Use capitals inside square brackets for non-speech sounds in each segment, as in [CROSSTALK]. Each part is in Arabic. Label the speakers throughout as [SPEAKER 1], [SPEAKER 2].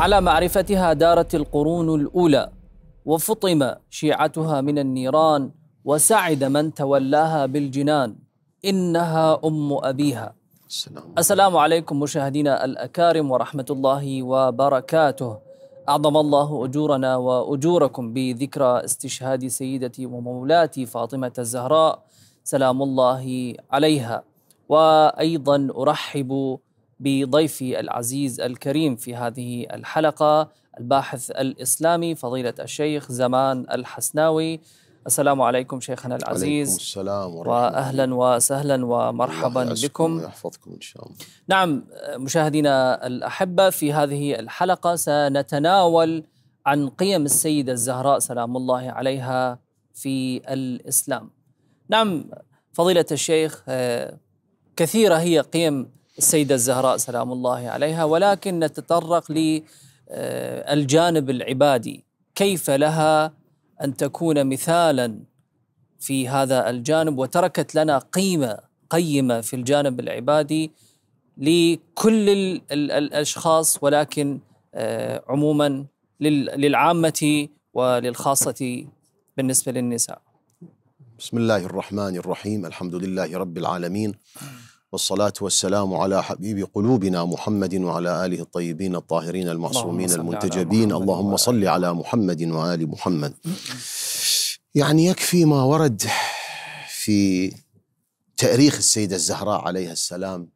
[SPEAKER 1] على معرفتها دارت القرون الأولى وفطم شيعتها من النيران وسعد من تولاها بالجنان إنها أم أبيها السلام, السلام عليكم مشاهدينا الأكارم ورحمة الله وبركاته أعظم الله أجورنا وأجوركم بذكرى استشهاد سيدتي ومولاتي فاطمة الزهراء سلام الله عليها وأيضا أرحب بضيفي العزيز الكريم في هذه الحلقة الباحث الإسلامي فضيلة الشيخ زمان الحسناوي السلام عليكم شيخنا العزيز عليكم السلام ورحمة وأهلا وسهلا ومرحبا بكم يحفظكم إن شاء الله نعم مشاهدينا الأحبة في هذه الحلقة سنتناول عن قيم السيدة الزهراء سلام الله عليها في الإسلام نعم فضيلة الشيخ آه، كثيرة هي قيم السيدة الزهراء سلام الله عليها ولكن نتطرق للجانب آه، العبادي كيف لها أن تكون مثالا في هذا الجانب وتركت لنا قيمة قيمة في الجانب العبادي لكل الأشخاص ولكن آه، عموما للعامة وللخاصة بالنسبة للنساء
[SPEAKER 2] بسم الله الرحمن الرحيم الحمد لله رب العالمين والصلاة والسلام على حبيب قلوبنا محمد وعلى آله الطيبين الطاهرين المعصومين اللهم المنتجبين على اللهم صل على محمد وآل محمد يعني يكفي ما ورد في تأريخ السيدة الزهراء عليها السلام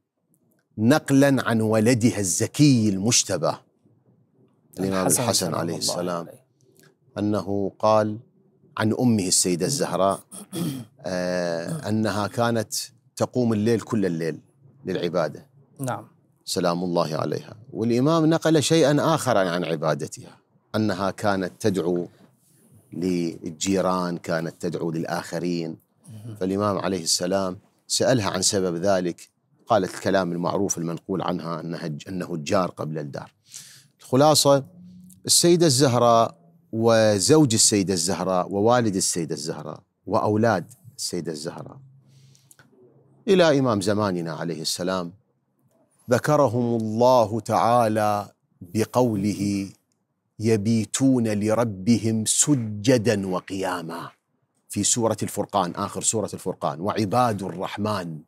[SPEAKER 2] نقلا عن ولدها الزكي المشتبه
[SPEAKER 1] الإمام الحسن, الحسن عليه السلام
[SPEAKER 2] عليه. أنه قال عن أمه السيدة الزهراء آه أنها كانت تقوم الليل كل الليل للعبادة نعم سلام الله عليها والإمام نقل شيئا آخر عن عبادتها أنها كانت تدعو للجيران كانت تدعو للآخرين فالإمام عليه السلام سألها عن سبب ذلك قالت الكلام المعروف المنقول عنها أنها أنه الجار قبل الدار الخلاصة السيدة الزهراء وزوج السيدة الزهراء ووالد السيدة الزهراء وأولاد السيدة الزهراء الى امام زماننا عليه السلام ذكرهم الله تعالى بقوله يبيتون لربهم سجدا وقياما في سوره الفرقان اخر سوره الفرقان وعباد الرحمن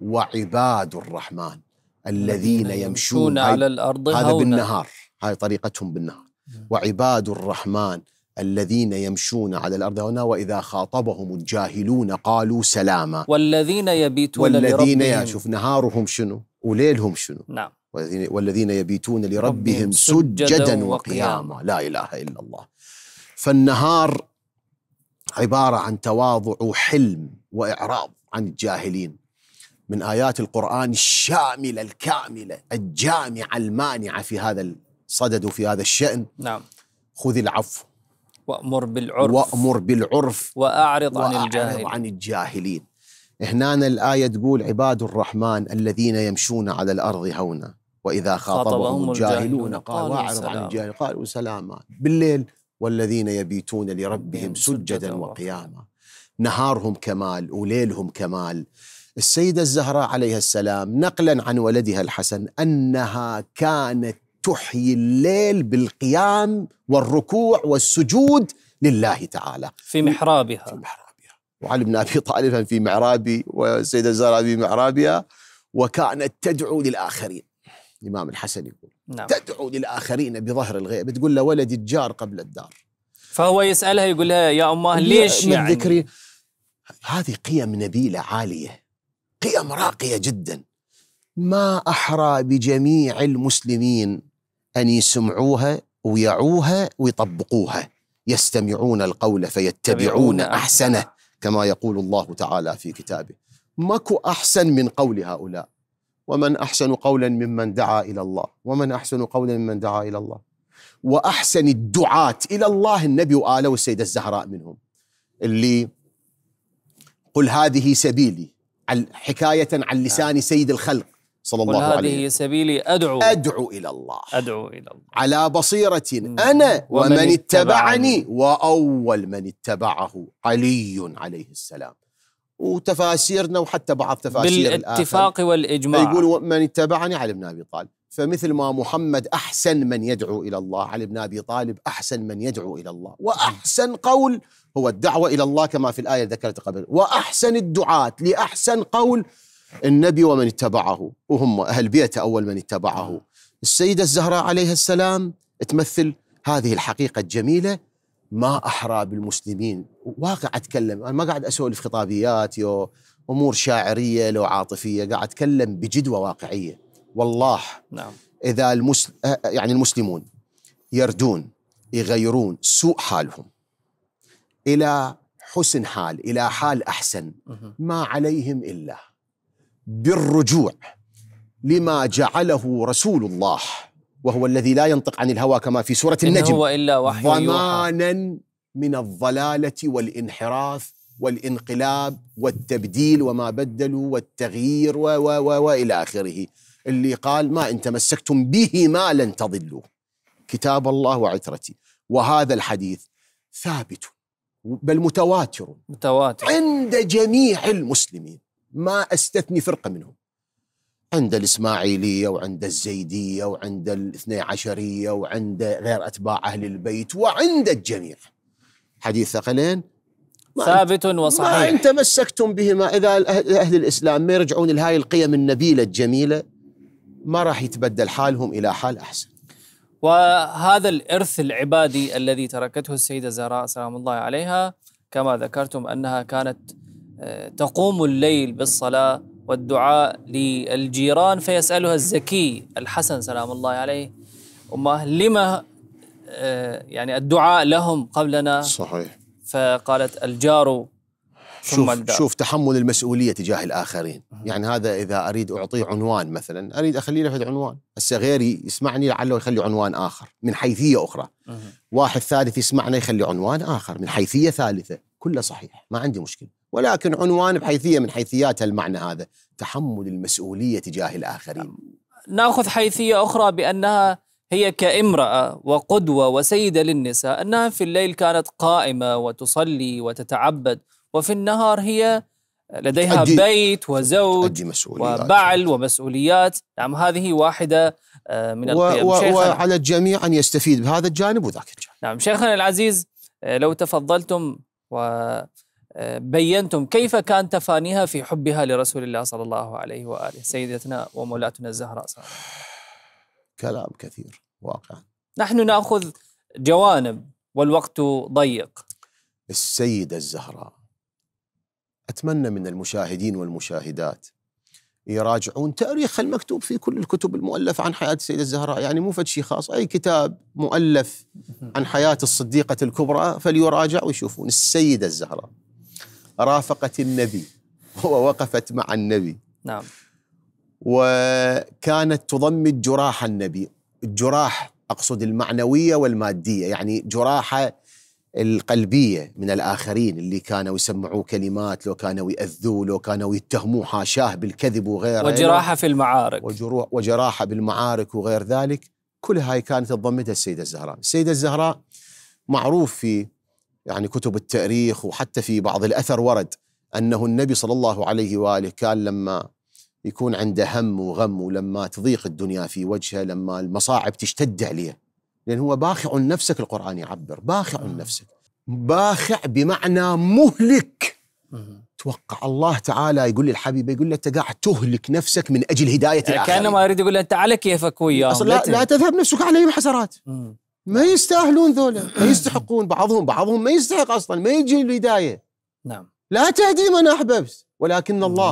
[SPEAKER 2] وعباد الرحمن الذين يمشون على الارض هذا بالنهار هاي طريقتهم بالنهار وعباد الرحمن الذين يمشون على الأرض هنا وإذا خاطبهم الجاهلون قالوا سلاما
[SPEAKER 1] والذين يبيتون والذين لربهم شوف
[SPEAKER 2] نهارهم شنو وليلهم شنو نعم والذين يبيتون لربهم سجدا وقياما لا إله إلا الله فالنهار عبارة عن تواضع وحلم وإعراض عن الجاهلين من آيات القرآن الشاملة الكاملة الجامعة المانعة في هذا الصدد وفي هذا الشأن نعم خذ العفو وأمر بالعرف وأمر بالعرف وأعرض, وأعرض عن الجاهلين عن الجاهلين هنا الآية تقول عباد الرحمن الذين يمشون على الأرض هونا وإذا خاطبهم الجاهلون قالوا أعرض عن الجاهلين قالوا سلاما بالليل والذين يبيتون لربهم سجدا وقياما نهارهم كمال وليلهم كمال السيدة الزهراء عليها السلام نقلا عن ولدها الحسن أنها كانت تحيي الليل بالقيام والركوع والسجود لله تعالى في محرابها في محرابها وعلي بن أبي طالب في معرابي والسيدة زهرة في معرابها وكانت تدعو للآخرين الإمام الحسن يقول نعم. تدعو للآخرين بظهر الغيب تقول له ولدي الجار قبل الدار فهو يسألها
[SPEAKER 1] يقول لها يا أماه ليش من يعني ذكري
[SPEAKER 2] هذه قيم نبيلة عالية قيم راقية جدا ما أحرى بجميع المسلمين أن يسمعوها ويعوها ويطبقوها يستمعون القول فيتبعون أحسنه كما يقول الله تعالى في كتابه ماكو أحسن من قول هؤلاء ومن أحسن قولا ممن دعا إلى الله ومن أحسن قولا ممن دعا إلى الله وأحسن الدعاة إلى الله النبي وآله والسيدة الزهراء منهم اللي قل هذه سبيلي حكاية عن لسان نعم. سيد الخلق صلى الله عليه وسلم
[SPEAKER 1] هذه سبيلي أدعو أدعو إلى الله أدعو إلى الله
[SPEAKER 2] على بصيرة أنا ومن, ومن اتبعني وأول من اتبعه علي عليه السلام وتفاسيرنا وحتى بعض تفاسير بالاتفاق والإجماع يقول من اتبعني علي بن أبي طالب فمثل ما محمد أحسن من يدعو إلى الله علي بن أبي طالب أحسن من يدعو إلى الله وأحسن قول هو الدعوة إلى الله كما في الآية ذكرت قبل وأحسن الدعاة لأحسن قول النبي ومن اتبعه وهم أهل بيته أول من اتبعه السيدة الزهراء عليها السلام تمثل هذه الحقيقة الجميلة ما أحرى بالمسلمين واقع أتكلم أنا ما قاعد أسولف خطابيات يو أمور شاعرية لو عاطفية قاعد أتكلم بجدوى واقعية والله نعم. إذا المسل... يعني المسلمون يردون يغيرون سوء حالهم إلى حسن حال إلى حال أحسن ما عليهم إلا بالرجوع لما جعله رسول الله وهو الذي لا ينطق عن الهوى كما في سورة النجم هو إلا وحي ضمانا من الضلالة والانحراف والانقلاب والتبديل وما بدلوا والتغيير و و و وإلى آخره اللي قال ما إن تمسكتم به ما لن تضلوا كتاب الله وعترتي وهذا الحديث ثابت بل متواتر متواتر عند جميع المسلمين ما استثني فرقه منهم عند الإسماعيلية وعند الزيدية وعند الاثني عشرية وعند غير أتباع أهل البيت وعند الجميع حديث ثقلين ثابت
[SPEAKER 1] وصحيح ما إن
[SPEAKER 2] تمسكتم بهما إذا أه- أهل الإسلام ما يرجعون لهاي القيم النبيلة الجميلة ما راح يتبدل حالهم إلى حال أحسن
[SPEAKER 1] وهذا الإرث العبادي الذي تركته السيدة زهراء سلام الله عليها كما ذكرتم أنها كانت تقوم الليل بالصلاة والدعاء للجيران فيسألها الزكي الحسن سلام الله عليه أمه لما آه، يعني الدعاء لهم قبلنا صحيح فقالت الجار
[SPEAKER 2] شوف الدار. شوف تحمل المسؤوليه تجاه الاخرين، يعني هذا اذا اريد اعطيه عنوان مثلا اريد اخليه له عنوان، هسه غيري يسمعني لعله يخلي عنوان اخر من حيثيه اخرى. واحد ثالث يسمعنا يخلي عنوان اخر من حيثيه ثالثه، كله صحيح ما عندي مشكله. ولكن عنوان بحيثية من حيثيات المعنى هذا تحمل المسؤولية تجاه الآخرين
[SPEAKER 1] نأخذ حيثية أخرى بأنها هي كامرأة وقدوة وسيدة للنساء أنها في الليل كانت قائمة وتصلي وتتعبد وفي النهار هي لديها أجي بيت وزوج وبعل ومسؤوليات نعم هذه واحدة آه، من القيم وعلى
[SPEAKER 2] الجميع أن يستفيد بهذا الجانب وذاك
[SPEAKER 1] الجانب نعم شيخنا العزيز آه، لو تفضلتم و بينتم كيف كان تفانيها في حبها لرسول الله صلى الله عليه وآله سيدتنا ومولاتنا الزهراء صلى الله عليه وسلم. كلام
[SPEAKER 2] كثير واقعا
[SPEAKER 1] نحن نأخذ جوانب والوقت ضيق
[SPEAKER 2] السيدة الزهراء أتمنى من المشاهدين والمشاهدات يراجعون تاريخ المكتوب في كل الكتب المؤلفة عن حياة السيدة الزهراء يعني مو فد شيء خاص أي كتاب مؤلف عن حياة الصديقة الكبرى فليراجع ويشوفون السيدة الزهراء رافقت النبي ووقفت مع النبي نعم وكانت تضمد جراح النبي الجراح أقصد المعنوية والمادية يعني جراحة القلبية من الآخرين اللي كانوا يسمعوه كلمات لو كانوا يأذوه لو كانوا يتهموه حاشاه بالكذب وغيره وجراحة في المعارك وجراحة بالمعارك وغير ذلك كل هاي كانت تضمدها السيدة الزهراء السيدة الزهراء معروف في يعني كتب التاريخ وحتى في بعض الأثر ورد أنه النبي صلى الله عليه وآله كان لما يكون عنده هم وغم ولما تضيق الدنيا في وجهه لما المصاعب تشتد عليه لأن هو باخع نفسك القرآن يعبر باخع آه. نفسك باخع بمعنى مهلك توقع الله تعالى يقول للحبيب يقول له انت قاعد تهلك نفسك من اجل هدايه يعني كان
[SPEAKER 1] ما يريد يقول انت على كيفك وياه لا, لا
[SPEAKER 2] تذهب نفسك عليهم حسرات ما نعم. يستاهلون ذولا [CLEARS THROAT] ما يستحقون بعضهم بعضهم ما يستحق اصلا ما يجي البدايه نعم لا تهدي من احببت ولكن الله,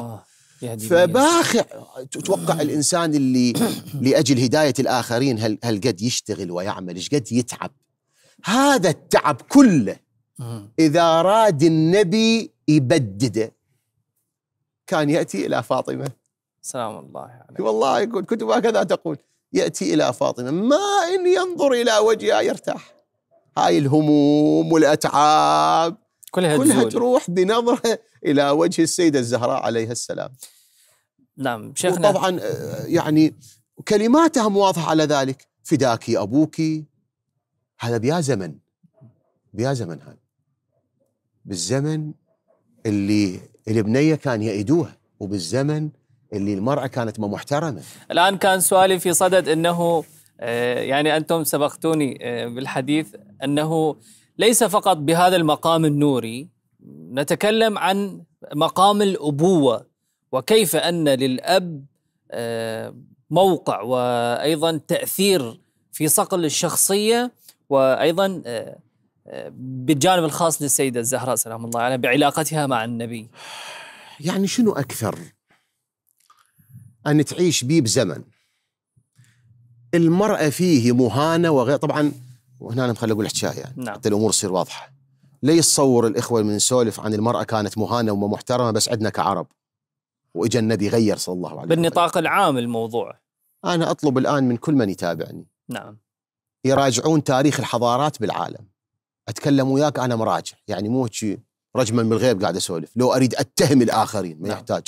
[SPEAKER 1] الله. فباخع
[SPEAKER 2] تتوقع نعم. الانسان اللي [CLEARS THROAT] لاجل هدايه الاخرين هل هل قد يشتغل ويعمل ايش قد يتعب هذا التعب كله اذا راد النبي يبدده كان ياتي الى فاطمه سلام الله عليك والله يقول كنت هكذا تقول يأتي إلى فاطمة ما إن ينظر إلى وجهها آه، يرتاح هاي الهموم والأتعاب كلها, كلها تروح بنظرة إلى وجه السيدة الزهراء عليها السلام نعم شيخنا وطبعا آه، يعني كلماتهم واضحة على ذلك فداك أبوك هذا بيا زمن بيا زمن هذا بالزمن اللي البنية كان يأيدوها وبالزمن اللي المرأة كانت ما محترمة
[SPEAKER 1] الآن كان سؤالي في صدد أنه آه، يعني أنتم سبقتوني آه، بالحديث أنه ليس فقط بهذا المقام النوري نتكلم عن مقام الأبوة وكيف أن للأب آه، موقع وأيضا تأثير في صقل الشخصية وأيضا بالجانب الخاص للسيدة الزهراء سلام الله عليها بعلاقتها مع النبي
[SPEAKER 2] يعني شنو أكثر أن تعيش بيه بزمن المرأة فيه مهانة وغير طبعا وهنا أنا مخلي أقول حكاية يعني نعم. حتى الأمور تصير واضحة لا يتصور الإخوة من نسولف عن المرأة كانت مهانة ومحترمة بس عندنا كعرب وإجا النبي غير صلى الله عليه وسلم
[SPEAKER 1] بالنطاق العام الموضوع
[SPEAKER 2] أنا أطلب الآن من كل من يتابعني نعم يراجعون تاريخ الحضارات بالعالم أتكلم وياك أنا مراجع يعني مو رجما بالغيب قاعد أسولف لو أريد أتهم الآخرين ما نعم. يحتاج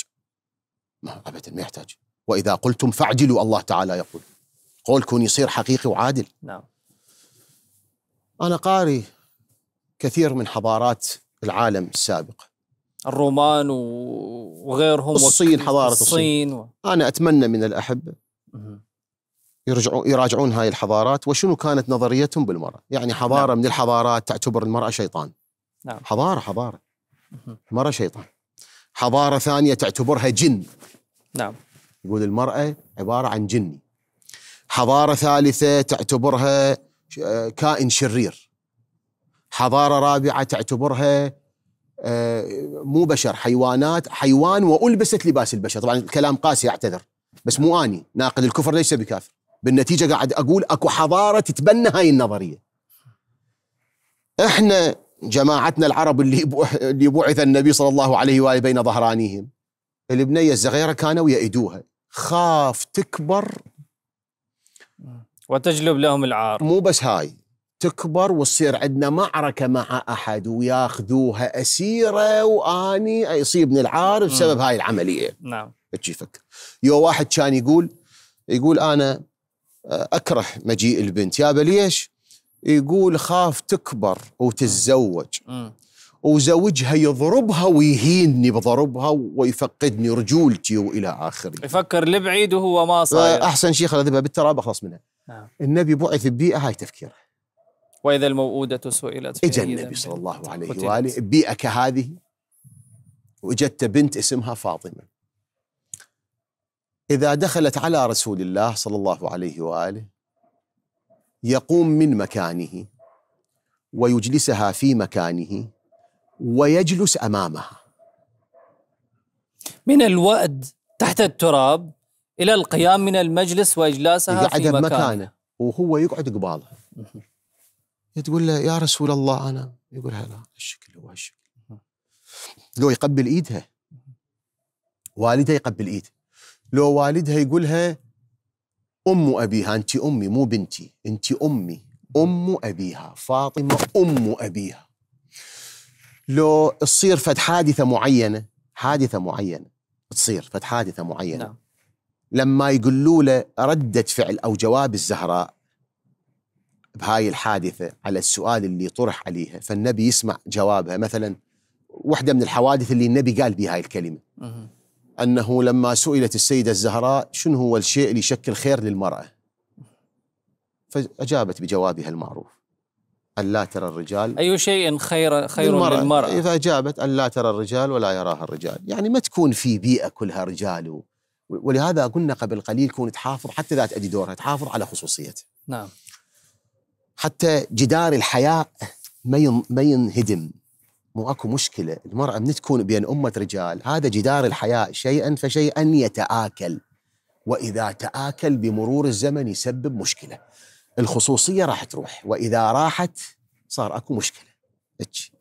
[SPEAKER 2] ما أبدا ما يحتاج وإذا قلتم فاعدلوا الله تعالى يقول قول كون يصير حقيقي وعادل نعم أنا قاري كثير من حضارات العالم السابق الرومان وغيرهم الصين حضارة الصين و... أنا أتمنى من الأحبة يرجعون يراجعون هاي الحضارات وشنو كانت نظريتهم بالمرأة يعني حضارة نعم. من الحضارات تعتبر المرأة شيطان نعم. حضارة حضارة المرأة شيطان حضارة ثانية تعتبرها جن نعم يقول المرأة عبارة عن جني حضارة ثالثة تعتبرها آه، كائن شرير حضارة رابعة تعتبرها آه، مو بشر حيوانات حيوان وألبست لباس البشر طبعا الكلام قاسي أعتذر بس مو أني ناقد الكفر ليس بكافر بالنتيجة قاعد أقول أكو حضارة تتبنى هاي النظرية إحنا جماعتنا العرب اللي اللي بعث النبي صلى الله عليه واله بين ظهرانيهم البنيه الزغيره كانوا يئدوها خاف تكبر وتجلب لهم العار مو بس هاي تكبر وتصير عندنا معركة مع أحد وياخذوها أسيرة وأني يصيبني العار بسبب هاي العملية نعم فكر يو واحد كان يقول يقول أنا آه، أكره مجيء البنت يابا ليش يقول خاف تكبر وتتزوج وزوجها يضربها ويهينني بضربها ويفقدني رجولتي والى اخره
[SPEAKER 1] يفكر لبعيد وهو ما آه، صاير احسن
[SPEAKER 2] شيء خل اذبها بالتراب اخلص منها نعم. النبي بعث ببيئه هاي تفكيره واذا الموءودة سئلت اجى النبي صلى الله عليه قتلت. واله بيئه كهذه وجدت بنت اسمها فاطمه اذا دخلت على رسول الله صلى الله عليه واله يقوم من مكانه ويجلسها في مكانه ويجلس امامها من الوأد
[SPEAKER 1] تحت التراب الى القيام من المجلس واجلاسها في مكانه, مكانه
[SPEAKER 2] وهو يقعد قباله تقول له يا رسول الله انا يقول هلا الشكل هو الشكل لو يقبل ايدها والدها يقبل ايدها لو والدها يقولها ام ابيها انت امي مو بنتي انت امي ام ابيها فاطمه ام ابيها لو تصير فد حادثه معينه حادثه معينه تصير فد حادثه معينه نعم. لما يقولوا له ردة فعل أو جواب الزهراء بهاي الحادثة على السؤال اللي طرح عليها فالنبي يسمع جوابها مثلا واحدة من الحوادث اللي النبي قال بها هاي الكلمة أنه لما سئلت السيدة الزهراء شنو هو الشيء اللي يشكل خير للمرأة فأجابت بجوابها المعروف أن لا ترى الرجال
[SPEAKER 1] أي شيء خير خير للمرأة,
[SPEAKER 2] للمرأة. فأجابت أن لا ترى الرجال ولا يراها الرجال يعني ما تكون في بيئة كلها رجال و... ولهذا قلنا قبل قليل كون تحافظ حتى لا تأدي دورها تحافظ على خصوصيتها نعم حتى جدار الحياة ما ين... ما ينهدم مو اكو مشكله المراه من تكون بين امه رجال هذا جدار الحياه شيئا فشيئا يتاكل واذا تاكل بمرور الزمن يسبب مشكله الخصوصيه راح تروح واذا راحت صار اكو مشكله إتش.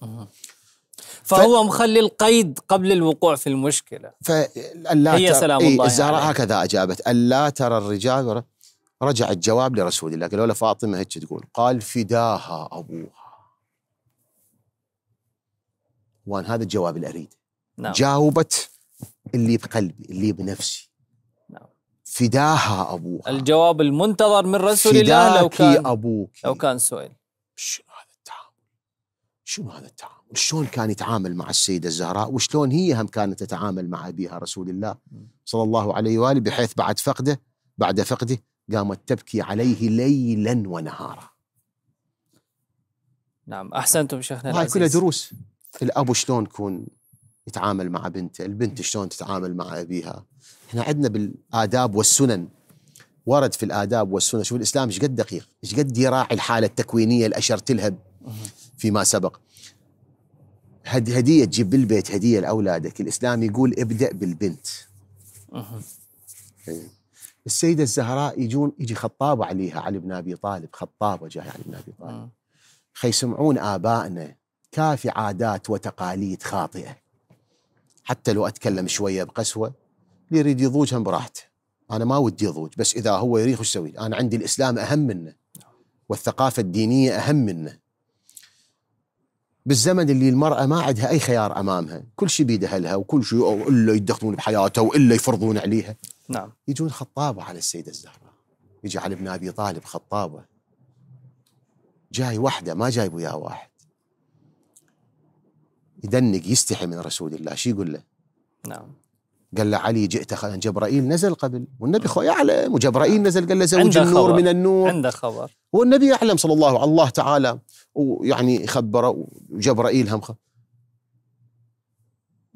[SPEAKER 2] فهو ف...
[SPEAKER 1] مخلي القيد قبل الوقوع في المشكله فألا هي تر... سلام إيه الله يعني. الزهراء يعني.
[SPEAKER 2] هكذا اجابت الا ترى الرجال رجع الجواب لرسول الله قالوا له فاطمه هيك تقول قال فداها ابوها وان هذا الجواب اللي اريده نعم. جاوبت اللي بقلبي اللي بنفسي فداها أبوها
[SPEAKER 1] الجواب المنتظر من رسول الله لو كان
[SPEAKER 2] أبوك لو
[SPEAKER 1] كان سئل شنو هذا
[SPEAKER 2] التعامل شنو هذا التعامل شلون كان يتعامل مع السيدة الزهراء وشلون هي هم كانت تتعامل مع أبيها رسول الله صلى الله عليه وآله بحيث بعد فقده بعد فقده قامت تبكي عليه ليلا ونهارا
[SPEAKER 1] نعم أحسنتم شيخنا هاي كلها
[SPEAKER 2] دروس الأب شلون يكون يتعامل مع بنته البنت شلون تتعامل مع أبيها احنا عندنا بالآداب والسنن ورد في الآداب والسنن شوف الإسلام ايش قد دقيق ايش قد يراعي الحالة التكوينية اللي أشرت لها فيما سبق هد هدية تجيب بالبيت هدية لأولادك الإسلام يقول ابدأ بالبنت إيه. السيدة الزهراء يجون يجي خطابة عليها علي بن أبي طالب خطابة جاي علي بن أبي طالب خي آبائنا كافي عادات وتقاليد خاطئة حتى لو أتكلم شوية بقسوة اللي يريد يضوج هم براحته انا ما ودي يضوج بس اذا هو يريد وش اسوي انا عندي الاسلام اهم منه والثقافه الدينيه اهم منه بالزمن اللي المرأة ما عندها أي خيار أمامها كل شيء بيد أهلها وكل شيء إلا يدخلون بحياتها وإلا يفرضون عليها نعم يجون خطابة على السيدة الزهراء يجي علي ابن أبي طالب خطابة جاي وحده ما جايب وياه واحد يدنق يستحي من رسول الله شو يقول له؟ نعم قال له علي جئت جبرائيل نزل قبل والنبي خو يعلم وجبرائيل نزل قال له زوج النور من
[SPEAKER 1] النور عنده خبر
[SPEAKER 2] والنبي يعلم صلى الله عليه الله تعالى ويعني خبره وجبرائيل هم خبر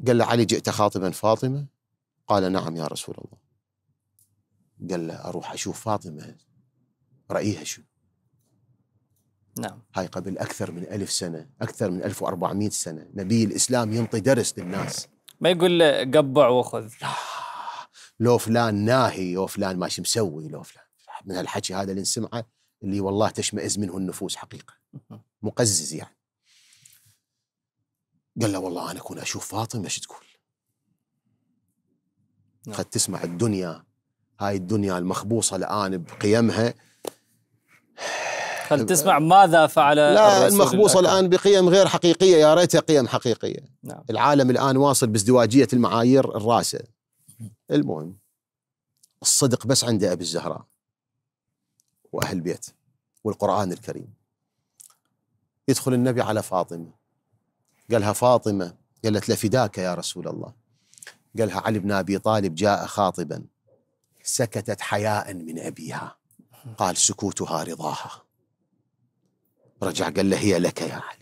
[SPEAKER 2] قال له علي جئت خاطبا فاطمه قال نعم يا رسول الله قال له اروح اشوف فاطمه رايها شو نعم هاي قبل اكثر من ألف سنه اكثر من 1400 سنه نبي الاسلام ينطي درس للناس
[SPEAKER 1] ما يقول قبع وخذ لا
[SPEAKER 2] لو فلان ناهي لو فلان ماشي مسوي لو فلان من هالحكي هذا اللي نسمعه اللي والله تشمئز منه النفوس حقيقه مقزز يعني قال له والله انا اكون اشوف فاطمه ايش تقول قد نعم. تسمع الدنيا هاي الدنيا المخبوصه الان بقيمها هل تسمع ماذا فعل لا المخبوصه الان بقيم غير حقيقيه يا ريتها قيم حقيقيه نعم. العالم الان واصل بازدواجيه المعايير الراسه المهم الصدق بس عند ابي الزهراء واهل البيت والقران الكريم يدخل النبي على فاطمه قالها فاطمه قالت له فداك يا رسول الله قالها علي بن ابي طالب جاء خاطبا سكتت حياء من ابيها قال سكوتها رضاها رجع قال له هي لك يا علي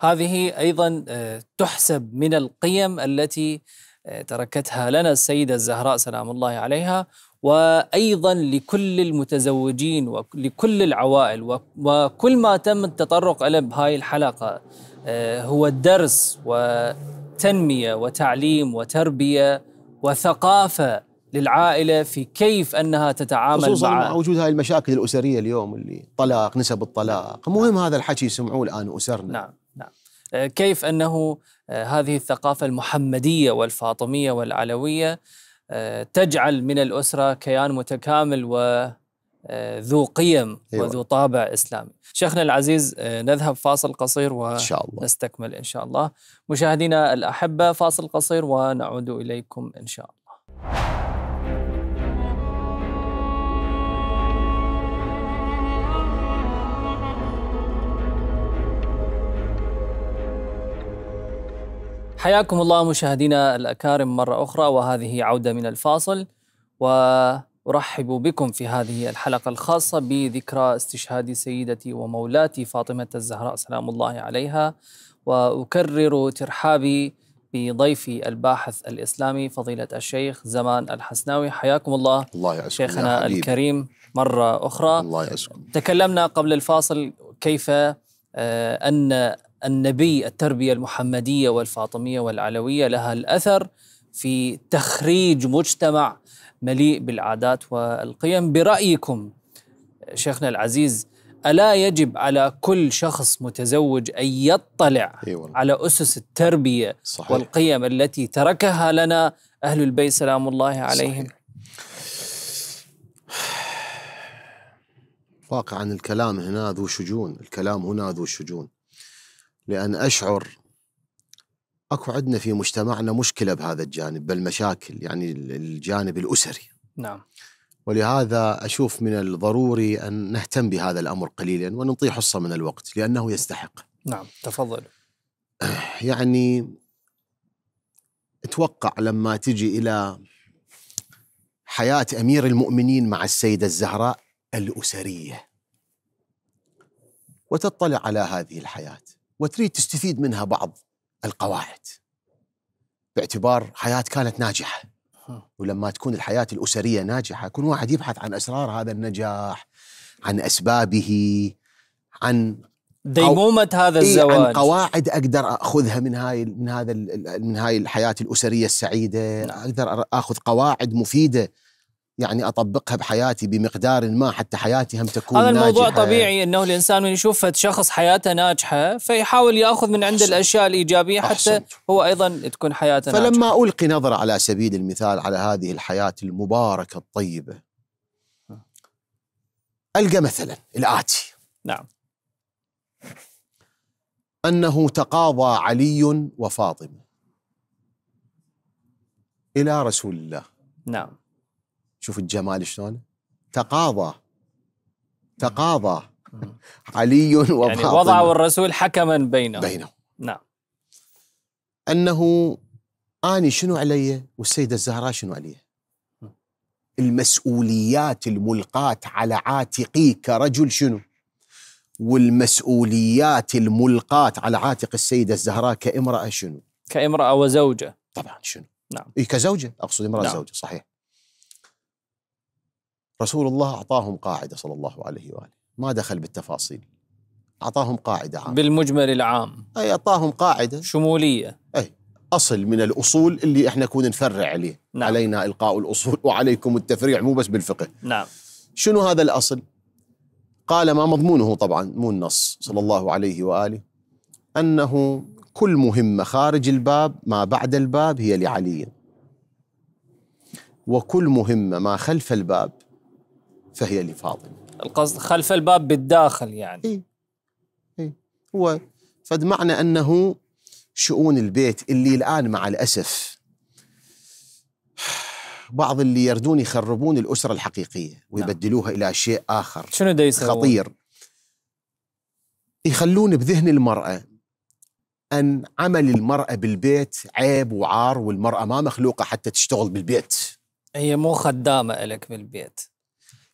[SPEAKER 1] هذه أيضا آه، تحسب من القيم التي آه، تركتها لنا السيدة الزهراء سلام الله عليها وأيضا لكل المتزوجين ولكل العوائل وكل ما تم التطرق له بهاي الحلقة آه، هو الدرس وتنمية وتعليم وتربية وثقافة للعائله في كيف انها تتعامل خصوصاً مع,
[SPEAKER 2] وجود هذه المشاكل الاسريه اليوم اللي طلاق نسب الطلاق مهم هذا الحكي يسمعوه الان اسرنا نعم نعم
[SPEAKER 1] آه، كيف انه آه، هذه الثقافه المحمديه والفاطميه والعلويه آه، تجعل من الاسره كيان متكامل و ذو قيم أيوة. وذو طابع اسلامي. شيخنا العزيز نذهب فاصل قصير ونستكمل ان شاء الله. مشاهدينا الاحبه فاصل قصير ونعود اليكم ان شاء الله. حياكم الله مشاهدينا الأكارم مرة أخرى وهذه عودة من الفاصل وأرحب بكم في هذه الحلقة الخاصة بذكرى استشهاد سيدتي ومولاتي فاطمة الزهراء سلام الله عليها وأكرر ترحابي بضيفي الباحث الإسلامي فضيلة الشيخ زمان الحسناوي حياكم الله الله يعزكم شيخنا يا الكريم مرة أخرى
[SPEAKER 2] الله يعزكم
[SPEAKER 1] تكلمنا قبل الفاصل كيف آه، أن النبي التربية المحمدية والفاطمية والعلوية لها الأثر في تخريج مجتمع مليء بالعادات والقيم برأيكم شيخنا العزيز ألا يجب على كل شخص متزوج أن يطلع أيوة. على أسس التربية صحيح. والقيم التي تركها لنا أهل البيت سلام الله عليهم صحيح.
[SPEAKER 2] واقعا الكلام هنا ذو شجون الكلام هنا ذو شجون لأن أشعر أكو عندنا في مجتمعنا مشكلة بهذا الجانب بل مشاكل يعني الجانب الأسري نعم ولهذا أشوف من الضروري أن نهتم بهذا الأمر قليلا ونعطيه حصة من الوقت لأنه يستحق
[SPEAKER 1] نعم تفضل
[SPEAKER 2] [CLEARS THROAT] يعني اتوقع لما تجي إلى حياة أمير المؤمنين مع السيدة الزهراء الأسرية وتطلع على هذه الحياه وتريد تستفيد منها بعض القواعد باعتبار حياة كانت ناجحة ولما تكون الحياة الأسرية ناجحة كل واحد يبحث عن أسرار هذا النجاح عن أسبابه عن
[SPEAKER 1] ديمومة هذا الزواج عن قواعد
[SPEAKER 2] أقدر أخذها من هاي من هذا من هاي الحياة الأسرية السعيدة نعم. أقدر أخذ قواعد مفيدة يعني اطبقها بحياتي بمقدار ما حتى حياتي هم تكون هذا الموضوع ناجحة. طبيعي
[SPEAKER 1] انه الانسان من يشوف شخص حياته ناجحه فيحاول ياخذ من عنده الاشياء الايجابيه حتى أحسنت. هو ايضا تكون حياته فلما ناجحة.
[SPEAKER 2] القي نظره على سبيل المثال على هذه الحياه المباركه الطيبه القى مثلا الاتي نعم انه تقاضى علي وفاطمه الى رسول الله نعم شوف الجمال شلون تقاضى نعم. تقاضى نعم. علي وضع يعني وضعوا
[SPEAKER 1] الرسول حكما بينهم بينهم
[SPEAKER 2] نعم انه اني شنو علي والسيده الزهراء شنو علي نعم. المسؤوليات الملقاة على عاتقي كرجل شنو والمسؤوليات الملقاة على عاتق السيدة الزهراء كامرأة شنو كامرأة وزوجة طبعا شنو نعم إيه كزوجة أقصد امرأة نعم. زوجة صحيح رسول الله أعطاهم قاعدة صلى الله عليه وآله ما دخل بالتفاصيل أعطاهم قاعدة عامة بالمجمل العام أي أعطاهم قاعدة شمولية أي أصل من الأصول اللي إحنا كنا نفرع عليه نعم. علينا إلقاء الأصول [LAUGHS] وعليكم التفريع مو بس بالفقه نعم شنو هذا الأصل قال ما مضمونه طبعا مو النص صلى الله عليه وآله أنه كل مهمة خارج الباب ما بعد الباب هي لعلي وكل مهمة ما خلف الباب فهي لفاضل
[SPEAKER 1] القصد خلف الباب بالداخل يعني إيه؟
[SPEAKER 2] إيه؟ هو معنى أنه شؤون البيت اللي الآن مع الأسف بعض اللي يردون يخربون الأسرة الحقيقية ويبدلوها نعم. إلى شيء آخر شنو ده خطير يخلون بذهن المرأة أن عمل المرأة بالبيت عيب وعار والمرأة ما مخلوقة حتى تشتغل بالبيت هي مو
[SPEAKER 1] خدامة لك بالبيت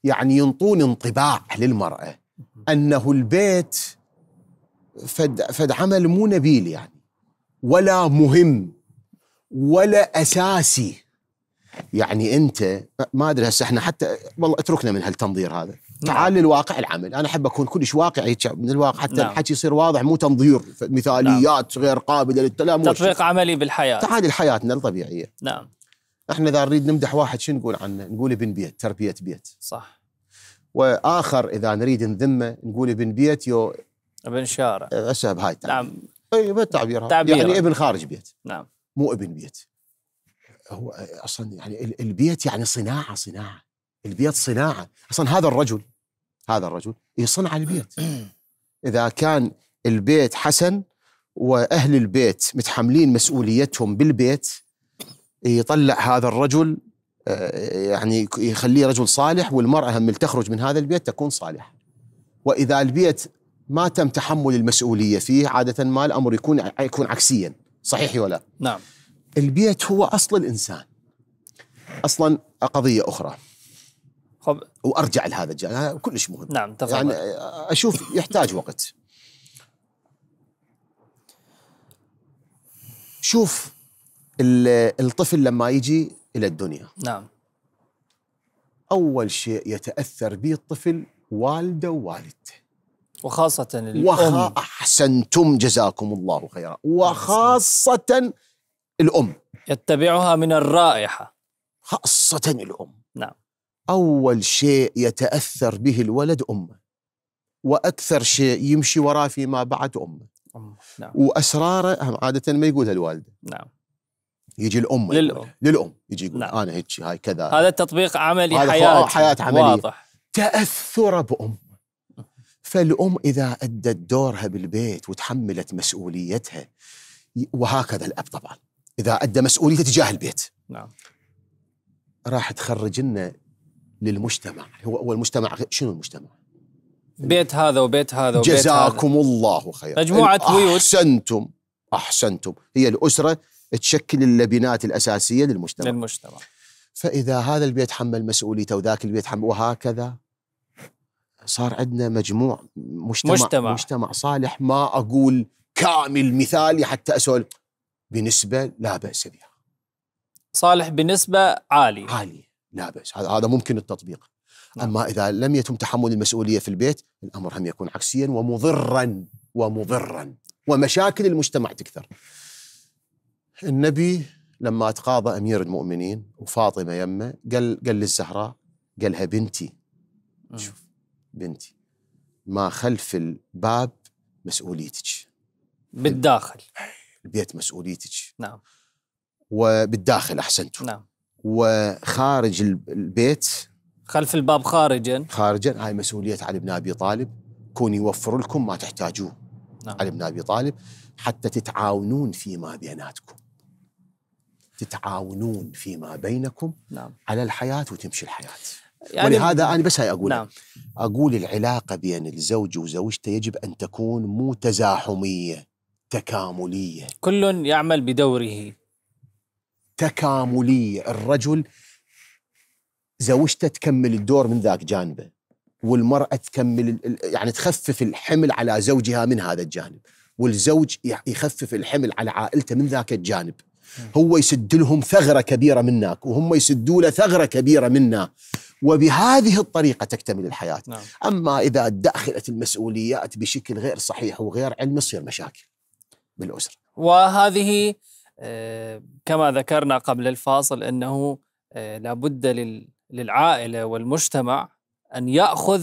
[SPEAKER 2] يعني ينطون انطباع للمرأة أنه البيت فد, فد عمل مو نبيل يعني ولا مهم ولا أساسي يعني أنت ما أدري هسه احنا حتى والله اتركنا من هالتنظير هذا نعم. تعال نعم. للواقع العمل انا احب اكون كلش واقعي من الواقع حتى نعم. الحكي يصير واضح مو تنظير مثاليات نعم. غير قابله للتلامس تطبيق
[SPEAKER 1] عملي بالحياه تعال
[SPEAKER 2] لحياتنا الطبيعيه نعم احنا اذا نريد نمدح واحد شو نقول عنه؟ نقول ابن بيت تربيه بيت صح واخر اذا نريد نذمه نقول ابن بيت يو ابن شارع هسه بهاي نعم اي طيب، بالتعبير يعني ابن خارج بيت نعم مو ابن بيت هو اصلا يعني البيت يعني صناعه صناعه البيت صناعه اصلا هذا الرجل هذا الرجل يصنع البيت [CLEARS THROAT] اذا كان البيت حسن واهل البيت متحملين مسؤوليتهم بالبيت يطلع هذا الرجل آه، يعني يخليه رجل صالح والمرأة هم تخرج من هذا البيت تكون صالحة وإذا البيت ما تم تحمل المسؤولية فيه عادة ما الأمر يكون يكون عكسيا صحيح ولا نعم البيت هو أصل الإنسان أصلا قضية أخرى خب... وأرجع لهذا الجانب كلش مهم نعم تفضل. يعني أشوف يحتاج وقت شوف الطفل لما يجي الى الدنيا نعم اول شيء يتاثر به الطفل والده ووالدته وخاصه الام وخ... احسنتم جزاكم الله خيرا
[SPEAKER 1] وخاصه الام يتبعها من الرائحه
[SPEAKER 2] خاصه الام نعم اول شيء يتاثر به الولد امه واكثر شيء يمشي وراه فيما بعد امه أم. نعم. واسراره عاده ما يقولها الوالده نعم يجي الام للام للام يجي يقول نعم. انا هيك هاي كذا هذا
[SPEAKER 1] التطبيق عملي هذا حياتي حياه عمليه واضح.
[SPEAKER 2] تاثر بام فالام اذا ادت دورها بالبيت وتحملت مسؤوليتها وهكذا الاب طبعا اذا ادى مسؤوليته تجاه البيت نعم راح تخرج لنا للمجتمع هو المجتمع شنو المجتمع؟
[SPEAKER 1] بيت هذا وبيت هذا وبيت جزاكم هذا. الله خيرا مجموعة بيوت
[SPEAKER 2] أحسنتم أحسنتم هي الأسرة تشكل اللبنات الاساسيه للمجتمع للمجتمع فاذا هذا البيت حمل مسؤوليته وذاك البيت حمل وهكذا صار عندنا مجموع مجتمع مجتمع, مجتمع صالح ما اقول كامل مثالي حتى اسولف بنسبه لا باس بها صالح بنسبه عاليه عاليه لا باس هذا ممكن التطبيق نعم. اما اذا لم يتم تحمل المسؤوليه في البيت الامر هم يكون عكسيا ومضرا ومضرا ومشاكل المجتمع تكثر النبي لما تقاضى امير المؤمنين وفاطمه يمه قال قال للزهراء قال لها بنتي آه. شوف بنتي ما خلف الباب مسؤوليتك بالداخل البيت مسؤوليتك نعم وبالداخل احسنتم نعم وخارج البيت خلف الباب خارجا خارجا هاي مسؤوليه علي بن ابي طالب كون يوفر لكم ما تحتاجوه نعم. علي بن ابي طالب حتى تتعاونون فيما بيناتكم تتعاونون فيما بينكم نعم. على الحياة وتمشي الحياة يعني ولهذا أنا بس هاي أقول نعم. أقول العلاقة بين الزوج وزوجته يجب أن تكون مو تزاحمية تكاملية
[SPEAKER 1] كل يعمل بدوره
[SPEAKER 2] تكاملية الرجل زوجته تكمل الدور من ذاك جانبه والمرأة تكمل يعني تخفف الحمل على زوجها من هذا الجانب والزوج يخفف الحمل على عائلته من ذاك الجانب هو يسد لهم ثغره كبيره منك وهم يسدوا له ثغره كبيره منا وبهذه الطريقه تكتمل الحياه نعم. اما اذا دخلت المسؤوليات بشكل غير صحيح وغير علمي تصير مشاكل بالاسره
[SPEAKER 1] وهذه آه، كما ذكرنا قبل الفاصل انه آه، لابد للعائله والمجتمع أن يأخذ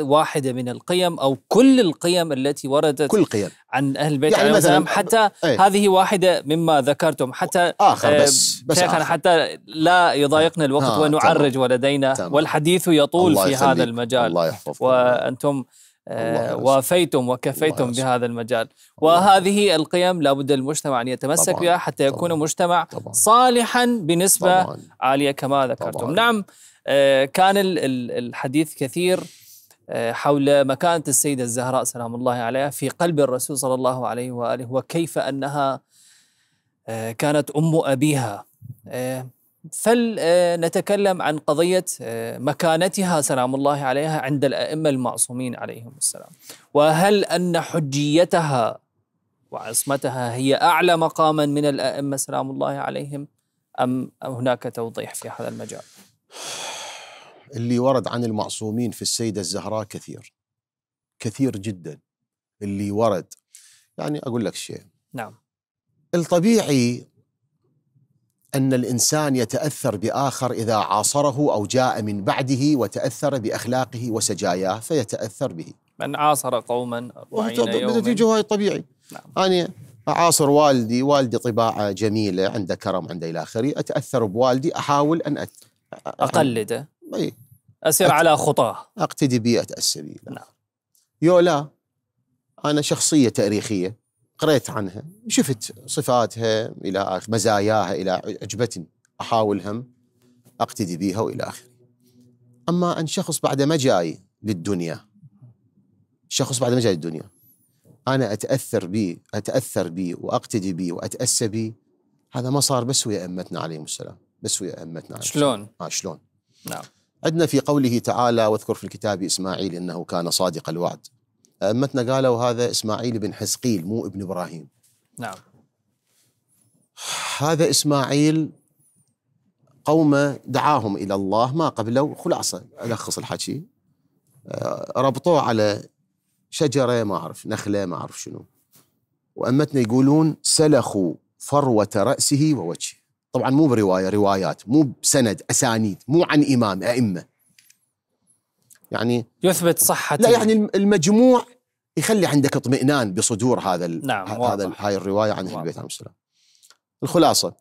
[SPEAKER 1] واحدة من القيم أو كل القيم التي وردت كل قيم عن أهل البيت يعني عليهم السلام حتى ايه؟ هذه واحدة مما ذكرتم حتى آخر بس, آه، بس شيخنا آخر. حتى لا يضايقنا الوقت آه، ونعرج تمام ولدينا تمام والحديث يطول في هذا المجال الله يحفظك وأنتم آه، الله وافيتم وكفيتم بهذا المجال وهذه القيم لابد المجتمع أن يتمسك بها حتى يكون طبعاً مجتمع طبعاً صالحا بنسبة طبعاً عالية كما ذكرتم نعم آه، كان الحديث كثير آه، حول مكانة السيدة الزهراء سلام الله عليها في قلب الرسول صلى الله عليه وآله وكيف أنها آه، كانت أم أبيها فلنتكلم عن قضية مكانتها سلام الله عليها عند الأئمة المعصومين عليهم السلام وهل أن حجيتها وعصمتها هي أعلى مقاما من الأئمة سلام الله عليهم أم هناك توضيح في هذا المجال؟
[SPEAKER 2] اللي ورد عن المعصومين في السيدة الزهراء كثير كثير جدا اللي ورد يعني أقول لك شيء نعم الطبيعي أن الإنسان يتأثر بآخر إذا عاصره أو جاء من بعده وتأثر بأخلاقه وسجاياه فيتأثر به
[SPEAKER 1] من عاصر قوما بنتيجة
[SPEAKER 2] هاي طبيعي نعم. أنا يعني أعاصر والدي والدي طباعة جميلة عنده كرم عنده إلى آخره أتأثر بوالدي أحاول أن أتأثر اقلده اي
[SPEAKER 1] اسير أت... على خطاه
[SPEAKER 2] اقتدي بيئه السبيل نعم يولا انا شخصيه تاريخيه قريت عنها شفت صفاتها الى اخره مزاياها الى عجبتني احاول هم اقتدي بيها والى اخره اما ان شخص بعد ما جاي للدنيا شخص بعد ما جاي للدنيا انا اتاثر به اتاثر به واقتدي به واتاسى به هذا ما صار بس ويا امتنا عليهم السلام بس ويا ائمتنا نعم. شلون؟ اه شلون؟ نعم عندنا في قوله تعالى واذكر في الكتاب اسماعيل انه كان صادق الوعد ائمتنا قالوا هذا اسماعيل بن حزقيل مو ابن ابراهيم نعم هذا اسماعيل قومه دعاهم الى الله ما قبلوا خلاصه الخص الحكي آه، ربطوه على شجره ما اعرف نخله ما اعرف شنو وامتنا يقولون سلخوا فروه راسه ووجهه طبعا مو بروايه روايات مو بسند اسانيد مو عن امام ائمه يعني يثبت صحه لا يعني المجموع يخلي عندك اطمئنان بصدور هذا نعم هذا هاي الروايه عن البيت عليه السلام الخلاصه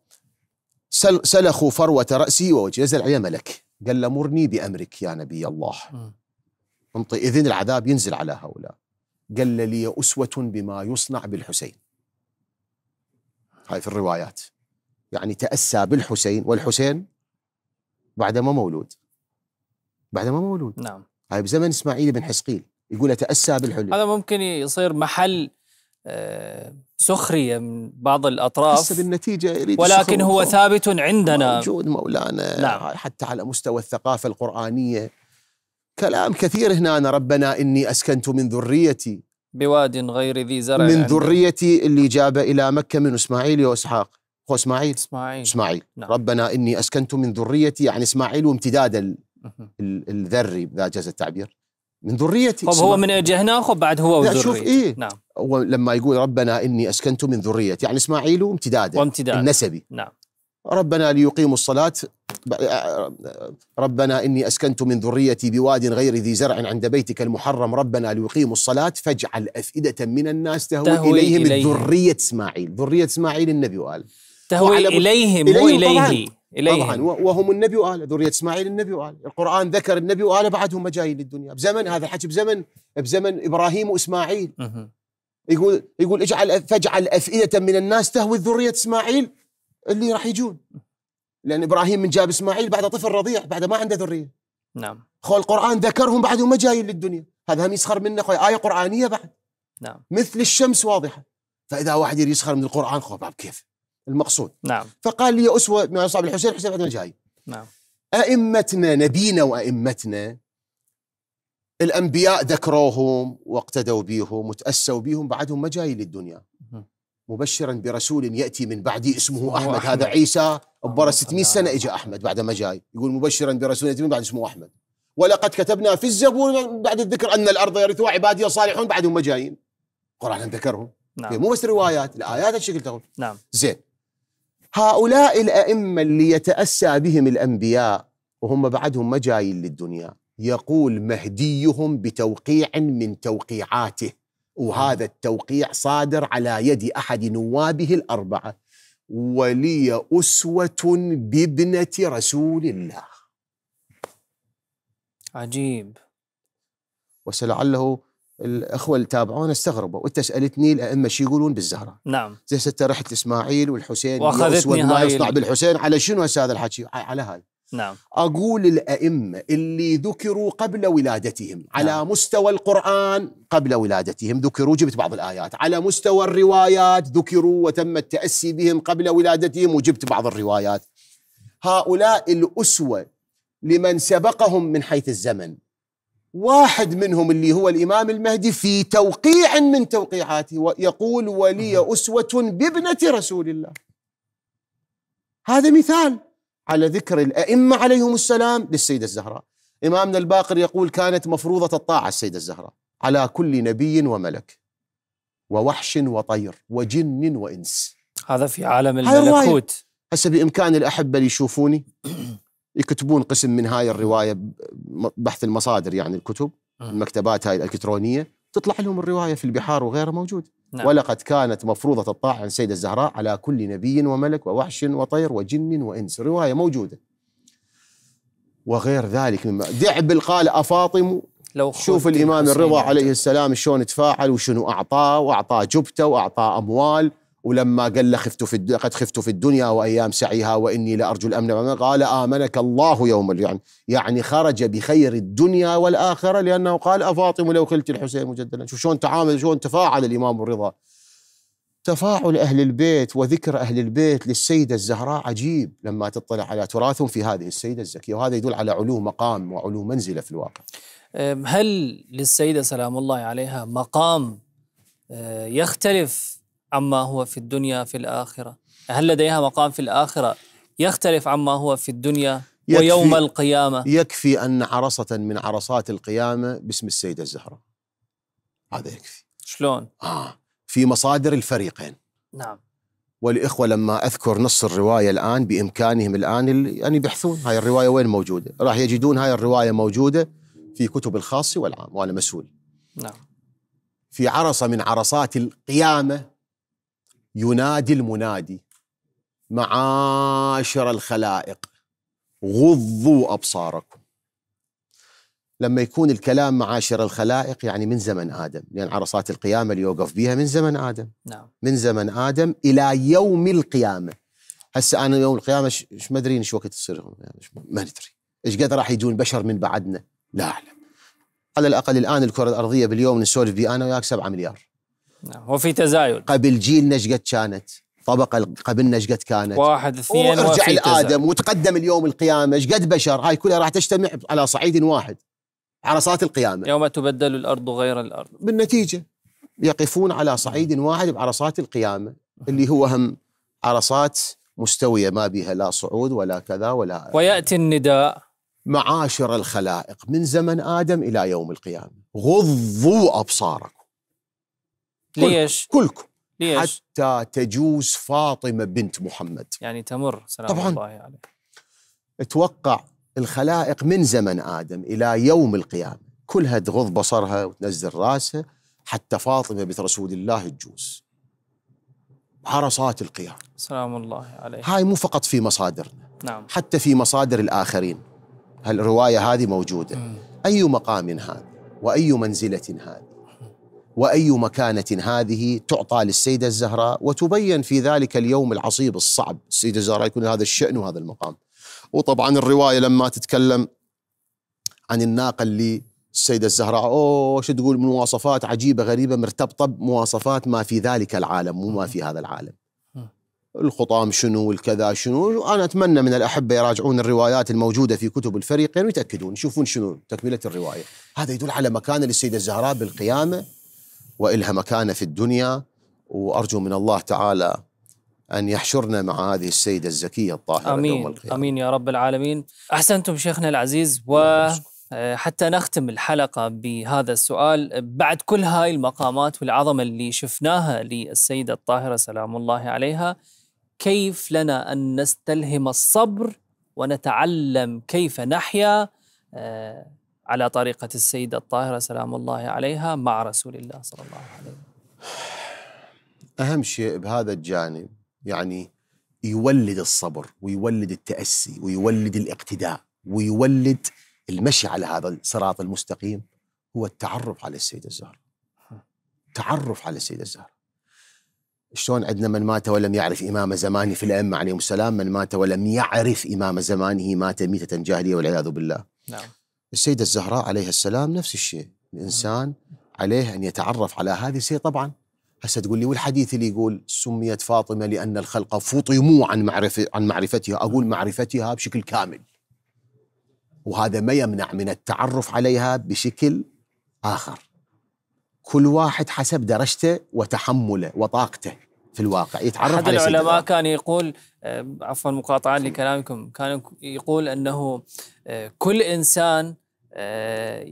[SPEAKER 2] سل سلخوا فروه راسي ووجهي نزل ملك قال له مرني بامرك يا نبي الله انطي اذن العذاب ينزل على هؤلاء قال لي اسوه بما يصنع بالحسين هاي في الروايات يعني تأسى بالحسين والحسين ما مولود ما مولود نعم هاي بزمن إسماعيل بن حسقيل يقول تأسى بالحلم هذا ممكن يصير محل آه، سخرية
[SPEAKER 1] من بعض الأطراف بالنتيجة يريد ولكن هو ثابت
[SPEAKER 2] عندنا موجود مولانا نعم. حتى على مستوى الثقافة القرآنية كلام كثير هنا أنا ربنا إني أسكنت من ذريتي
[SPEAKER 1] بواد غير ذي زرع من ذريتي
[SPEAKER 2] اللي جاب إلى مكة من إسماعيل وإسحاق هو اسماعيل اسماعيل اسماعيل نعم. ربنا اني اسكنت من ذريتي يعني اسماعيل وامتداد الذري اذا جاز التعبير من ذريتي طب هو من
[SPEAKER 1] اجهنا خب بعد هو وذريته شوف ايه نعم
[SPEAKER 2] هو لما يقول ربنا اني اسكنت من ذريتي يعني اسماعيل وامتداده النسبي نعم ربنا ليقيموا الصلاة ربنا إني أسكنت من ذريتي بواد غير ذي زرع عند بيتك المحرم ربنا ليقيموا الصلاة فاجعل أفئدة من الناس تهوي, تهوي إليهم, إليهم ذرية إسماعيل ذرية إسماعيل النبي وال تهوي إليهم مو إليه إليهم طبعا وهم النبي وآله ذرية إسماعيل النبي وآله القرآن ذكر النبي وآله بعدهم جايين للدنيا بزمن هذا الحكي بزمن بزمن إبراهيم وإسماعيل يقول يقول اجعل فاجعل أفئدة من الناس تهوي ذرية إسماعيل اللي راح يجون لأن إبراهيم من جاب إسماعيل بعده طفل رضيع بعده ما عنده ذرية نعم خو القرآن ذكرهم بعدهم جايين للدنيا هذا هم يسخر منه خوي آية قرآنية بعد نعم مثل الشمس واضحة فإذا واحد يريد يسخر من القرآن خو باب كيف المقصود نعم فقال لي أسوة ما أصحاب الحسين حسين بعد ما جاي نعم أئمتنا نبينا وأئمتنا الأنبياء ذكروهم واقتدوا بهم وتأسوا بهم بعدهم ما جاي للدنيا مبشرا برسول يأتي من بعدي اسمه أحمد, أحمد. هذا عيسى عبر 600 سنة إجا أحمد بعد ما جاي يقول مبشرا برسول يأتي من بعد اسمه أحمد ولقد كتبنا في الزبور بعد الذكر أن الأرض يرثها عبادي صالحون بعدهم ما جايين القرآن ذكرهم نعم. مو بس روايات الآيات الشكل تقول نعم زين هؤلاء الأئمة اللي يتأسى بهم الأنبياء وهم بعدهم ما جايين للدنيا يقول مهديهم بتوقيع من توقيعاته وهذا التوقيع صادر على يد أحد نوابه الأربعة ولي أسوة بابنة رسول الله عجيب وسلعله الاخوه اللي تابعونا استغربوا انت سالتني الائمه شو يقولون بالزهره نعم زي ستة رحت اسماعيل والحسين واخذتني هاي يصنع بالحسين على شنو هسه هذا الحكي على هذا نعم اقول الائمه اللي ذكروا قبل ولادتهم نعم. على مستوى القران قبل ولادتهم ذكروا جبت بعض الايات على مستوى الروايات ذكروا وتم التاسي بهم قبل ولادتهم وجبت بعض الروايات هؤلاء الاسوه لمن سبقهم من حيث الزمن واحد منهم اللي هو الإمام المهدي في توقيع من توقيعاته يقول ولي أسوة بابنة رسول الله هذا مثال على ذكر الأئمة عليهم السلام للسيدة الزهراء إمامنا الباقر يقول كانت مفروضة الطاعة السيدة الزهراء على كل نبي وملك ووحش وطير وجن وإنس هذا في عالم الملكوت هسه بإمكان الأحبة اللي يشوفوني [COUGHS] يكتبون قسم من هاي الروايه بحث المصادر يعني الكتب آه. المكتبات هاي الالكترونيه تطلع لهم الروايه في البحار وغيرها موجود نعم. ولقد كانت مفروضة الطاعة عن السيدة الزهراء على كل نبي وملك ووحش وطير وجن وإنس رواية موجودة وغير ذلك مما دعب قال أفاطم لو شوف الإمام الرضا عليه السلام شلون تفاعل وشنو أعطاه وأعطاه جبته وأعطاه أموال ولما قال له خفت في قد خفت في الدنيا وايام سعيها واني لارجو الامن قال امنك الله يوم يعني يعني خرج بخير الدنيا والاخره لانه قال افاطم لو قلت الحسين مجددا شوف شلون تعامل شلون تفاعل الامام الرضا تفاعل اهل البيت وذكر اهل البيت للسيده الزهراء عجيب لما تطلع على تراثهم في هذه السيده الزكيه وهذا يدل على علو مقام وعلو منزله في الواقع. هل للسيده
[SPEAKER 1] سلام الله عليها مقام أه، يختلف عما هو في الدنيا في الآخرة هل لديها مقام في الآخرة يختلف عما هو في الدنيا ويوم
[SPEAKER 2] القيامة يكفي أن عرصة من عرصات القيامة باسم السيدة الزهرة هذا يكفي شلون؟ آه في مصادر الفريقين نعم والإخوة لما أذكر نص الرواية الآن بإمكانهم الآن أن يعني يبحثون هاي الرواية وين موجودة راح يجدون هاي الرواية موجودة في كتب الخاص والعام وأنا مسؤول نعم في عرصة من عرصات القيامة ينادي المنادي معاشر الخلائق غضوا أبصاركم لما يكون الكلام معاشر الخلائق يعني من زمن آدم لأن يعني عرصات القيامة اللي يوقف بها من زمن آدم نعم. من زمن آدم إلى يوم القيامة هسه أنا يوم القيامة ايش ما أدري إيش وقت تصير ما ندري إيش قد راح يجون بشر من بعدنا لا أعلم على الأقل الآن الكرة الأرضية باليوم نسولف بي أنا وياك 7 مليار هو نعم. وفي تزايد قبل جيلنا ايش قد كانت؟ طبقه قبلنا ايش قد كانت؟ واحد اثنين وارجع لادم وتقدم اليوم القيامه ايش قد بشر هاي كلها راح تجتمع على صعيد واحد على صلاه القيامه يوم تبدل الارض غير الارض بالنتيجه يقفون على صعيد واحد بعرصات القيامه اللي هو هم عرصات مستويه ما بها لا صعود ولا كذا ولا وياتي النداء معاشر الخلائق من زمن ادم الى يوم القيامه غضوا ابصاركم ليش؟ كلكم ليش؟ حتى تجوز فاطمة بنت محمد يعني تمر سلام طبعاً الله عليه اتوقع الخلائق من زمن آدم إلى يوم القيامة كلها تغض بصرها وتنزل راسها حتى فاطمة بنت رسول الله تجوز عرصات القيامة
[SPEAKER 1] سلام الله عليه
[SPEAKER 2] هاي مو فقط في مصادرنا نعم حتى في مصادر الآخرين هالرواية هذه موجودة مم. أي مقام هذا وأي منزلة هذه واي مكانه هذه تعطى للسيده الزهراء وتبين في ذلك اليوم العصيب الصعب، السيده الزهراء يكون هذا الشان وهذا المقام. وطبعا الروايه لما تتكلم عن الناقه اللي السيده الزهراء اوه شو تقول من مواصفات عجيبه غريبه مرتبطه بمواصفات ما في ذلك العالم مو ما في هذا العالم. الخطام شنو والكذا شنو انا اتمنى من الاحبه يراجعون الروايات الموجوده في كتب الفريقين ويتاكدون يشوفون شنو تكمله الروايه هذا يدل على مكانه للسيده الزهراء بالقيامه وإلها مكانة في الدنيا وأرجو من الله تعالى أن يحشرنا مع هذه السيدة الزكية الطاهرة أمين يوم
[SPEAKER 1] أمين يا رب العالمين أحسنتم شيخنا العزيز و آه، حتى نختم الحلقة بهذا السؤال بعد كل هاي المقامات والعظمة اللي شفناها للسيدة الطاهرة سلام الله عليها كيف لنا أن نستلهم الصبر ونتعلم كيف نحيا آه، على طريقة السيدة الطاهرة سلام الله عليها مع رسول الله صلى الله عليه وسلم
[SPEAKER 2] أهم شيء بهذا الجانب يعني يولد الصبر ويولد التأسي ويولد الاقتداء ويولد المشي على هذا الصراط المستقيم هو التعرف على السيدة الزهرة تعرف على السيدة الزهرة شلون عندنا من مات ولم يعرف إمام زمانه في الأئمة عليهم السلام من مات ولم يعرف إمام زمانه مات ميتة جاهلية والعياذ بالله نعم السيدة الزهراء عليها السلام نفس الشيء الإنسان عليه أن يتعرف على هذه الشيء طبعا هسه تقول لي والحديث اللي يقول سميت فاطمة لأن الخلق فطموا عن معرفة عن معرفتها أقول معرفتها بشكل كامل وهذا ما يمنع من التعرف عليها بشكل آخر كل واحد حسب درجته وتحمله وطاقته في الواقع يتعرف أحد على العلماء
[SPEAKER 1] كان يقول عفوا مقاطعة لكلامكم كان يقول أنه آه، كل إنسان آه،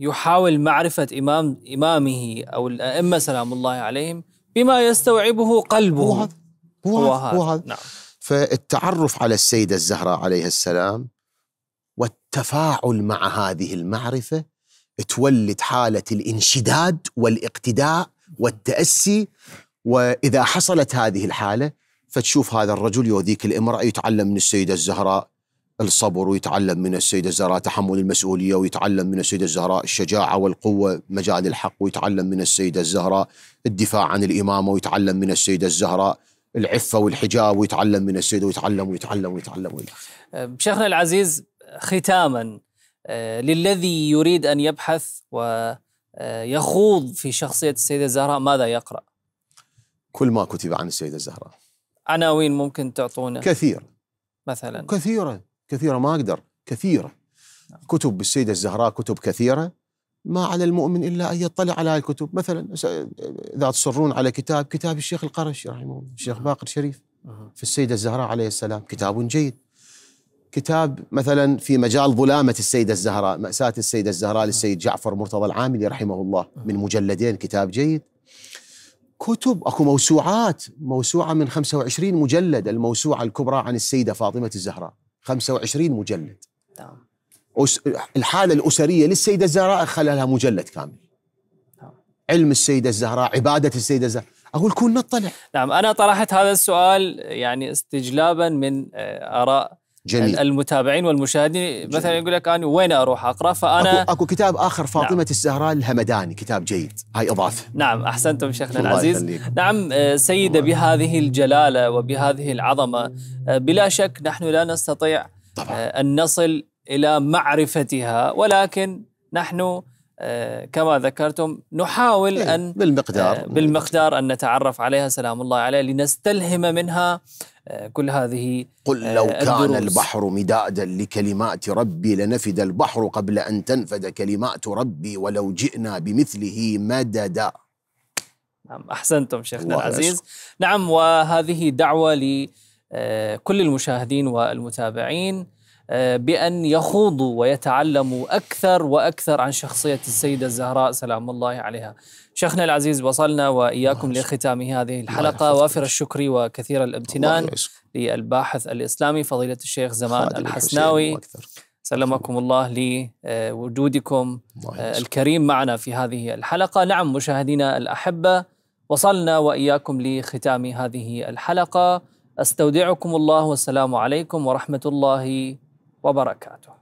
[SPEAKER 1] يحاول معرفة إمام إمامه أو الأئمة سلام الله عليهم بما يستوعبه قلبه هو هذا
[SPEAKER 2] هو, هو هذا, هو هذا. نعم. فالتعرف على السيدة الزهراء عليها السلام والتفاعل مع هذه المعرفة تولد حالة الانشداد والاقتداء والتأسي وإذا حصلت هذه الحالة فتشوف هذا الرجل يؤذيك الامرأة يتعلم من السيدة الزهراء الصبر ويتعلم من السيدة الزهراء تحمل المسؤولية ويتعلم من السيدة الزهراء الشجاعة والقوة مجال الحق ويتعلم من السيدة الزهراء الدفاع عن الإمامة ويتعلم من السيدة الزهراء العفة والحجاب ويتعلم من السيدة ويتعلم ويتعلم ويتعلم, ويتعلم.
[SPEAKER 1] شيخنا العزيز ختاما آه، للذي يريد أن يبحث ويخوض آه، في شخصية السيدة الزهراء ماذا يقرأ؟
[SPEAKER 2] كل ما كتب عن السيدة الزهراء
[SPEAKER 1] عناوين ممكن تعطونا كثير مثلا
[SPEAKER 2] كثيرا كثيرة ما أقدر كثيرة نعم. كتب بالسيدة الزهراء كتب كثيرة ما على المؤمن إلا أن يطلع على هذه الكتب مثلا إذا تصرون على كتاب كتاب الشيخ القرشي رحمه الله الشيخ نعم. باقر شريف في السيدة الزهراء عليه السلام كتاب جيد كتاب مثلا في مجال ظلامة السيدة الزهراء مأساة السيدة الزهراء نعم. للسيد جعفر مرتضى العاملي رحمه الله من مجلدين كتاب جيد كتب اكو موسوعات موسوعه من 25 مجلد الموسوعه الكبرى عن السيده فاطمه الزهراء 25 مجلد نعم الحاله الاسريه للسيده الزهراء خلالها مجلد كامل نعم. علم السيده الزهراء عباده السيده الزهراء اقول كون نطلع
[SPEAKER 1] نعم انا طرحت هذا السؤال يعني استجلابا من آه، اراء جميل. المتابعين والمشاهدين جميل. مثلا يقول لك انا وين اروح اقرا فانا اكو,
[SPEAKER 2] أكو كتاب اخر نعم. فاطمه نعم. الزهراء الهمداني كتاب جيد هاي اضافه
[SPEAKER 1] نعم احسنتم شيخنا العزيز يخليك. نعم آه، سيده بهذه الجلاله وبهذه العظمه آه، بلا شك نحن لا نستطيع طبعا. آه، ان نصل الى معرفتها ولكن نحن كما ذكرتم نحاول إيه، ان بالمقدار بالمقدار ان نتعرف عليها سلام الله عليه لنستلهم منها كل هذه قل آه، لو الدروس. كان البحر
[SPEAKER 2] مدادا لكلمات ربي لنفد البحر قبل أن تنفد كلمات ربي ولو جئنا بمثله مددا نعم أحسنتم شيخنا العزيز
[SPEAKER 1] نعم وهذه دعوة لكل آه، المشاهدين والمتابعين بأن يخوضوا ويتعلموا أكثر وأكثر عن شخصية السيدة الزهراء سلام الله عليها شيخنا العزيز وصلنا وإياكم لختام هذه الحلقة وافر الشكر وكثير الامتنان للباحث الإسلامي فضيلة الشيخ زمان الحسناوي سلمكم الله لوجودكم آه، الكريم معنا في هذه الحلقة نعم مشاهدينا الأحبة وصلنا وإياكم لختام هذه الحلقة أستودعكم الله والسلام عليكم ورحمة الله وبركاته